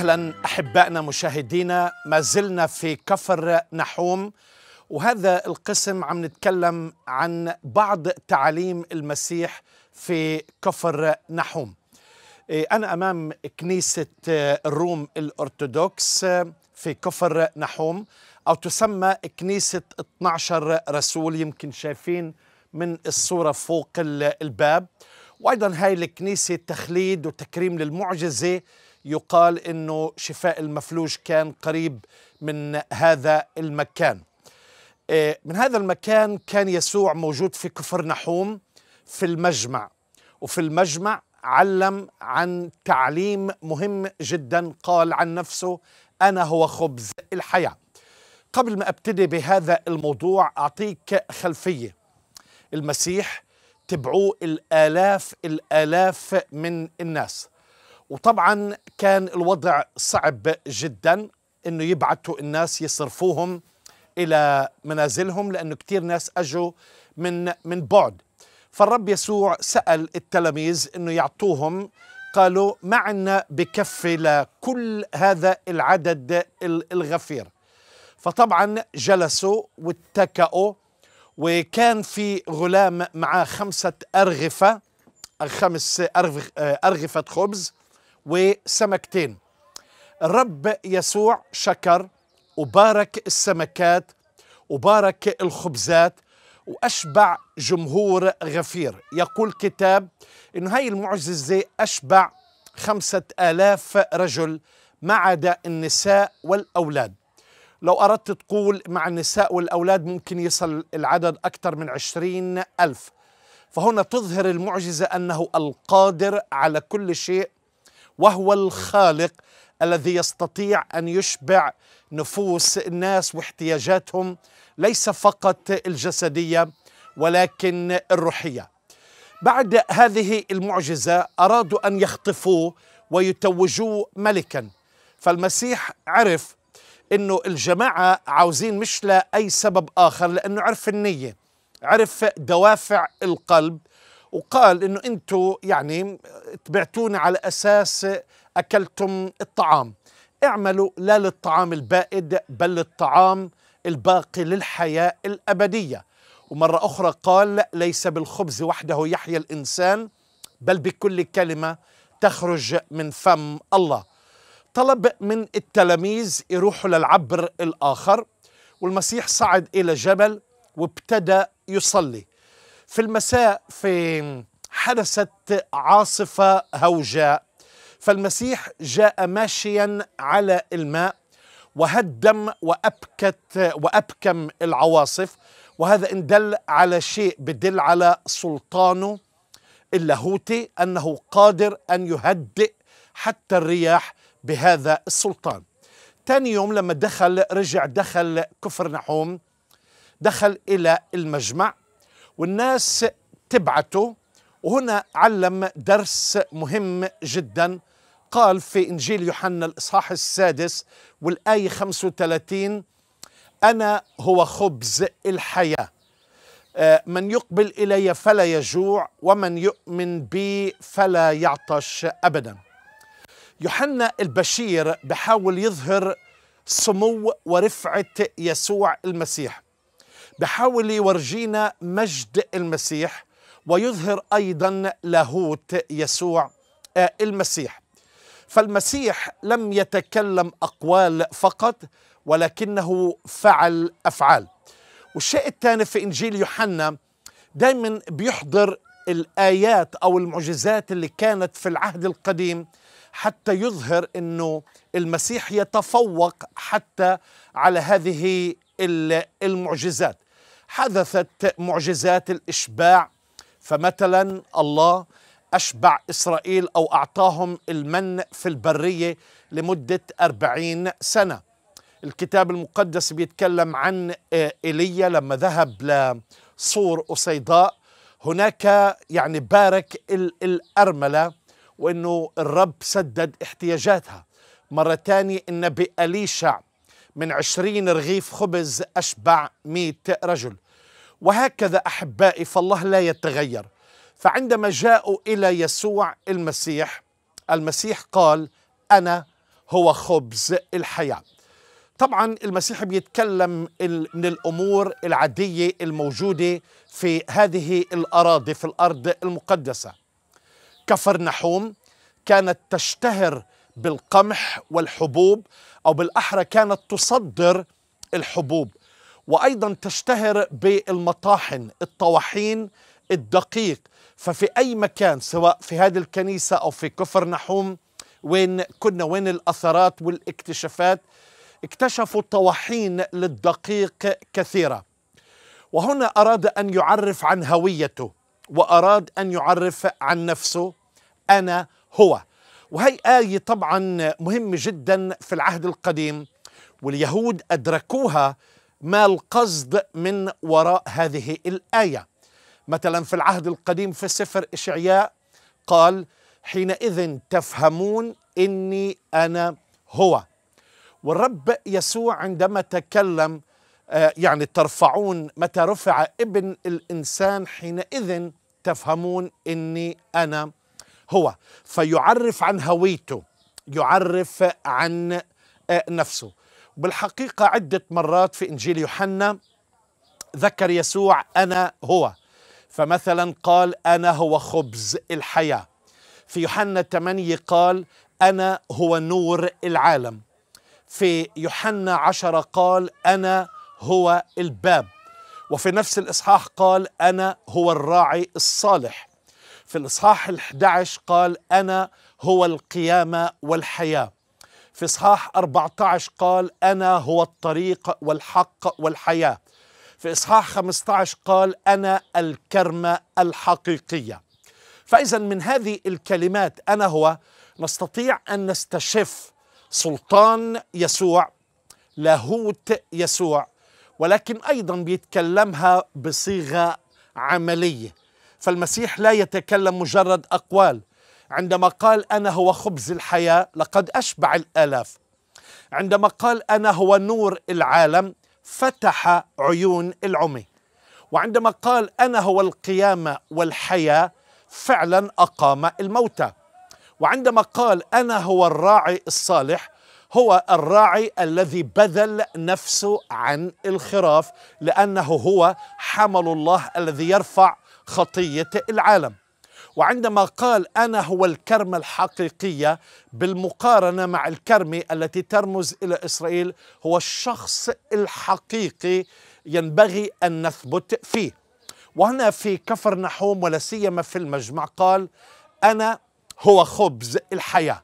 اهلا احبائنا مشاهدينا ما زلنا في كفر نحوم وهذا القسم عم نتكلم عن بعض تعاليم المسيح في كفر نحوم إيه، انا امام كنيسه الروم آه، الارثوذكس آه، في كفر نحوم او تسمى كنيسه 12 رسول يمكن شايفين من الصوره فوق الباب وايضا هاي الكنيسه تخليد وتكريم للمعجزه يقال انه شفاء المفلوج كان قريب من هذا المكان إيه، من هذا المكان كان يسوع موجود في كفر نحوم في المجمع وفي المجمع علم عن تعليم مهم جدا قال عن نفسه انا هو خبز الحياه قبل ما ابتدي بهذا الموضوع اعطيك خلفيه المسيح تبعوه الالاف الالاف من الناس وطبعا كان الوضع صعب جدا انه يبعثوا الناس يصرفوهم الى منازلهم لانه كثير ناس اجوا من من بعد فالرب يسوع سال التلاميذ انه يعطوهم قالوا ما عنا بكفي لكل هذا العدد الغفير فطبعا جلسوا واتكأوا وكان في غلام معاه خمسة أرغفة خمس أرغفة خبز وسمكتين الرب يسوع شكر وبارك السمكات وبارك الخبزات وأشبع جمهور غفير يقول كتاب إن هاي المعجزة أشبع خمسة آلاف رجل ما عدا النساء والأولاد لو أردت تقول مع النساء والأولاد ممكن يصل العدد أكثر من عشرين ألف فهنا تظهر المعجزة أنه القادر على كل شيء وهو الخالق الذي يستطيع ان يشبع نفوس الناس واحتياجاتهم ليس فقط الجسديه ولكن الروحيه. بعد هذه المعجزه ارادوا ان يخطفوه ويتوجوه ملكا فالمسيح عرف انه الجماعه عاوزين مش لاي سبب اخر لانه عرف النيه عرف دوافع القلب وقال انه انتم يعني تبعتونا على اساس اكلتم الطعام اعملوا لا للطعام البائد بل للطعام الباقي للحياه الابديه ومره اخرى قال ليس بالخبز وحده يحيا الانسان بل بكل كلمه تخرج من فم الله طلب من التلاميذ يروحوا للعبر الاخر والمسيح صعد الى جبل وابتدى يصلي في المساء في حدثت عاصفة هوجاء فالمسيح جاء ماشيا على الماء وهدم وأبكت وأبكم العواصف وهذا إن دل على شيء بدل على سلطانه اللاهوتي أنه قادر أن يهدئ حتى الرياح بهذا السلطان ثاني يوم لما دخل رجع دخل كفر نحوم دخل إلى المجمع والناس تبعته وهنا علم درس مهم جدا قال في إنجيل يوحنا الإصحاح السادس والآية 35 أنا هو خبز الحياة آه، من يقبل إلي فلا يجوع ومن يؤمن بي فلا يعطش أبدا يوحنا البشير بحاول يظهر سمو ورفعة يسوع المسيح بحاول يورجينا مجد المسيح ويظهر أيضا لاهوت يسوع آه، المسيح فالمسيح لم يتكلم أقوال فقط ولكنه فعل أفعال والشيء الثاني في إنجيل يوحنا دايما بيحضر الآيات أو المعجزات اللي كانت في العهد القديم حتى يظهر أنه المسيح يتفوق حتى على هذه المعجزات حدثت معجزات الإشباع فمثلا الله أشبع إسرائيل أو أعطاهم المن في البرية لمدة أربعين سنة الكتاب المقدس بيتكلم عن آه، إيليا لما ذهب لصور أصيداء هناك يعني بارك الأرملة وأنه الرب سدد احتياجاتها مرة ثانية النبي أليشع من عشرين رغيف خبز أشبع مئة رجل وهكذا أحبائي فالله لا يتغير فعندما جاءوا إلى يسوع المسيح المسيح قال أنا هو خبز الحياة طبعا المسيح بيتكلم من الأمور العادية الموجودة في هذه الأراضي في الأرض المقدسة كفرنحوم كانت تشتهر بالقمح والحبوب أو بالأحرى كانت تصدر الحبوب وأيضا تشتهر بالمطاحن الطواحين الدقيق ففي أي مكان سواء في هذه الكنيسة أو في كفر نحوم وين كنا وين الأثرات والاكتشافات اكتشفوا طواحين للدقيق كثيرة وهنا أراد أن يعرف عن هويته وأراد أن يعرف عن نفسه أنا هو وهي آية طبعا مهمة جدا في العهد القديم واليهود أدركوها ما القصد من وراء هذه الآية مثلا في العهد القديم في سفر إشعياء قال حينئذ تفهمون إني أنا هو والرب يسوع عندما تكلم آه، يعني ترفعون متى رفع ابن الإنسان حينئذ تفهمون إني أنا هو فيعرف عن هويته يعرف عن آه، نفسه بالحقيقة عدة مرات في إنجيل يوحنا ذكر يسوع أنا هو فمثلا قال أنا هو خبز الحياة في يوحنا 8 قال أنا هو نور العالم في يوحنا 10 قال أنا هو الباب وفي نفس الإصحاح قال أنا هو الراعي الصالح في الإصحاح ال11 قال أنا هو القيامة والحياة في إصحاح 14 قال أنا هو الطريق والحق والحياة في إصحاح 15 قال أنا الكرمة الحقيقية فإذا من هذه الكلمات أنا هو نستطيع أن نستشف سلطان يسوع لاهوت يسوع ولكن أيضا بيتكلمها بصيغة عملية فالمسيح لا يتكلم مجرد أقوال عندما قال أنا هو خبز الحياة لقد أشبع الآلاف عندما قال أنا هو نور العالم فتح عيون العمي وعندما قال أنا هو القيامة والحياة فعلا أقام الموتى وعندما قال أنا هو الراعي الصالح هو الراعي الذي بذل نفسه عن الخراف لأنه هو حمل الله الذي يرفع خطيه العالم وعندما قال انا هو الكرمه الحقيقيه بالمقارنه مع الكرمه التي ترمز الى اسرائيل هو الشخص الحقيقي ينبغي ان نثبت فيه وهنا في كفر نحوم ولا سيما في المجمع قال انا هو خبز الحياه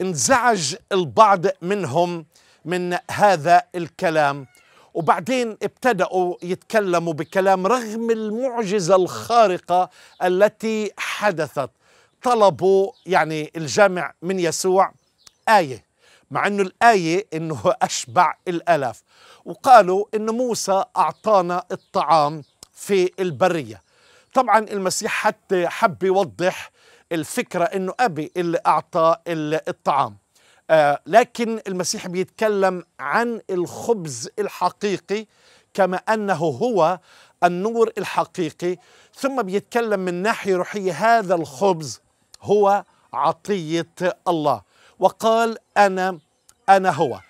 انزعج البعض منهم من هذا الكلام وبعدين ابتدأوا يتكلموا بكلام رغم المعجزة الخارقة التي حدثت طلبوا يعني الجامع من يسوع آية مع أنه الآية أنه أشبع الألاف وقالوا أن موسى أعطانا الطعام في البرية طبعا المسيح حتى حب يوضح الفكرة أنه أبي اللي أعطى الطعام آه لكن المسيح بيتكلم عن الخبز الحقيقي كما انه هو النور الحقيقي ثم بيتكلم من ناحيه روحيه هذا الخبز هو عطيه الله وقال انا انا هو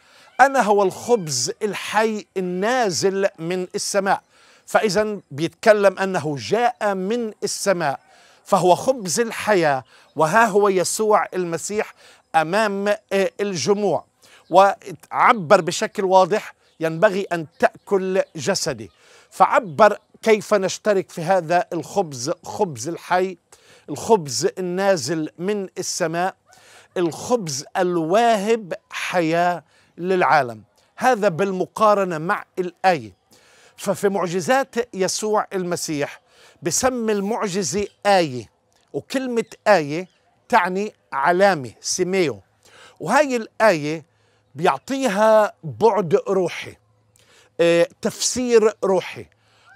انا هو الخبز الحي النازل من السماء فاذا بيتكلم انه جاء من السماء فهو خبز الحياه وها هو يسوع المسيح امام آه، الجموع وعبر بشكل واضح ينبغي ان تاكل جسدي فعبر كيف نشترك في هذا الخبز خبز الحي الخبز النازل من السماء الخبز الواهب حياه للعالم هذا بالمقارنه مع الايه ففي معجزات يسوع المسيح بسمي المعجزه ايه وكلمه ايه تعني علامة سيميو وهي الآية بيعطيها بعد روحي آه، تفسير روحي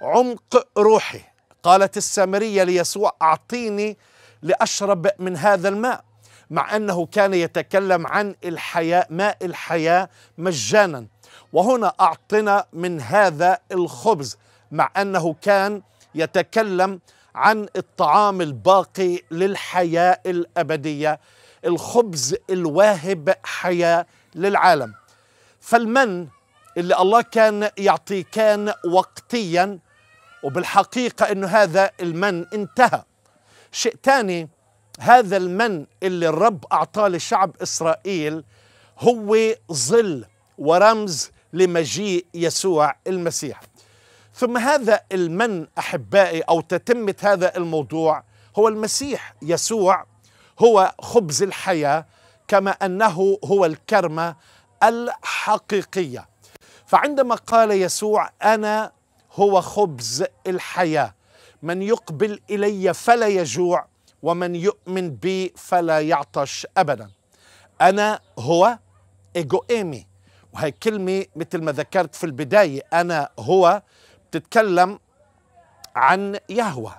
عمق روحي قالت السامرية ليسوع أعطيني لأشرب من هذا الماء مع أنه كان يتكلم عن الحياة ماء الحياة مجانا وهنا أعطنا من هذا الخبز مع أنه كان يتكلم عن الطعام الباقي للحياه الابديه الخبز الواهب حياه للعالم فالمن اللي الله كان يعطيه كان وقتيا وبالحقيقه انه هذا المن انتهى شيء ثاني هذا المن اللي الرب اعطاه لشعب اسرائيل هو ظل ورمز لمجيء يسوع المسيح ثم هذا المن احبائي او تتمه هذا الموضوع هو المسيح يسوع هو خبز الحياه كما انه هو الكرمه الحقيقيه فعندما قال يسوع انا هو خبز الحياه من يقبل الي فلا يجوع ومن يؤمن بي فلا يعطش ابدا انا هو ايجو ايمي وهي كلمه مثل ما ذكرت في البدايه انا هو تتكلم عن يهوى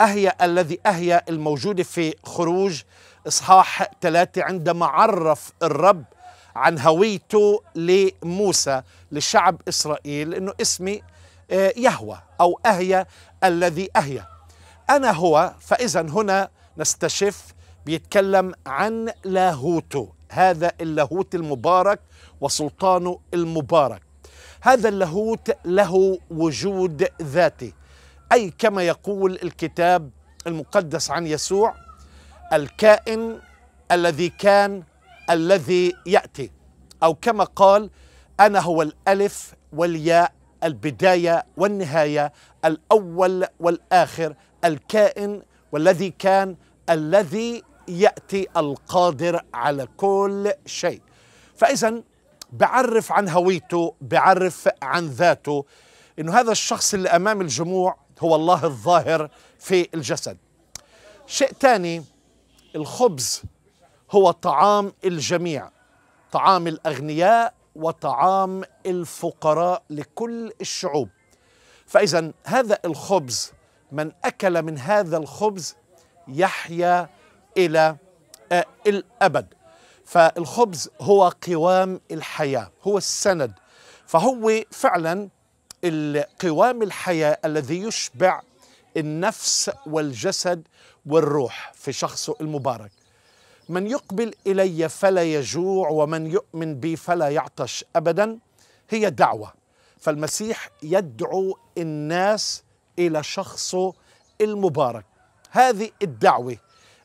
أهي الذي أهي الموجودة في خروج إصحاح ثلاثة عندما عرف الرب عن هويته لموسى لشعب إسرائيل أنه اسمي آه، يهوى أو أهي الذي أهي أنا هو فإذا هنا نستشف بيتكلم عن لاهوته هذا اللاهوت المبارك وسلطانه المبارك هذا اللاهوت له وجود ذاتي اي كما يقول الكتاب المقدس عن يسوع الكائن الذي كان الذي ياتي او كما قال انا هو الالف والياء البدايه والنهايه الاول والاخر الكائن والذي كان الذي ياتي القادر على كل شيء فاذا بعرف عن هويته بعرف عن ذاته انه هذا الشخص اللي امام الجموع هو الله الظاهر في الجسد شيء ثاني الخبز هو طعام الجميع طعام الاغنياء وطعام الفقراء لكل الشعوب فاذا هذا الخبز من اكل من هذا الخبز يحيا الى آه، الابد فالخبز هو قوام الحياة هو السند فهو فعلا قوام الحياة الذي يشبع النفس والجسد والروح في شخصه المبارك من يقبل إلي فلا يجوع ومن يؤمن بي فلا يعطش أبدا هي دعوة فالمسيح يدعو الناس إلى شخصه المبارك هذه الدعوة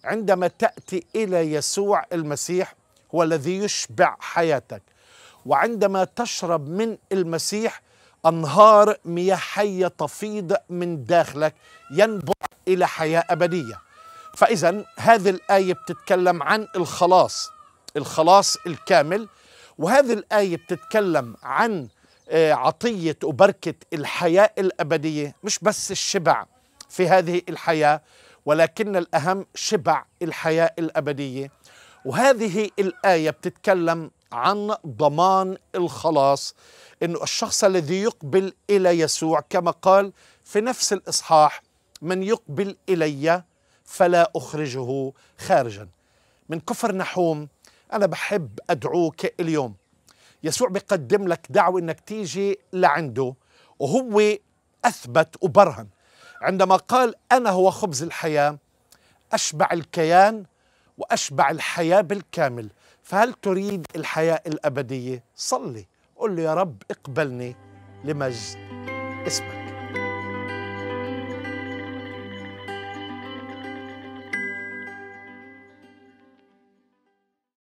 عندما تأتي إلى يسوع المسيح هو الذي يشبع حياتك وعندما تشرب من المسيح أنهار مياه حية تفيض من داخلك ينبع إلى حياة أبدية فإذا هذه الآية بتتكلم عن الخلاص الخلاص الكامل وهذه الآية بتتكلم عن آه، عطية وبركة الحياة الأبدية مش بس الشبع في هذه الحياة ولكن الأهم شبع الحياة الأبدية وهذه الآية بتتكلم عن ضمان الخلاص انه الشخص الذي يقبل الى يسوع كما قال في نفس الاصحاح من يقبل الي فلا اخرجه خارجا من كفر نحوم انا بحب ادعوك اليوم يسوع بيقدم لك دعوه انك تيجي لعنده وهو اثبت وبرهن عندما قال انا هو خبز الحياه اشبع الكيان وأشبع الحياة بالكامل فهل تريد الحياة الأبدية؟ صلي قل له يا رب اقبلني لمجد اسمك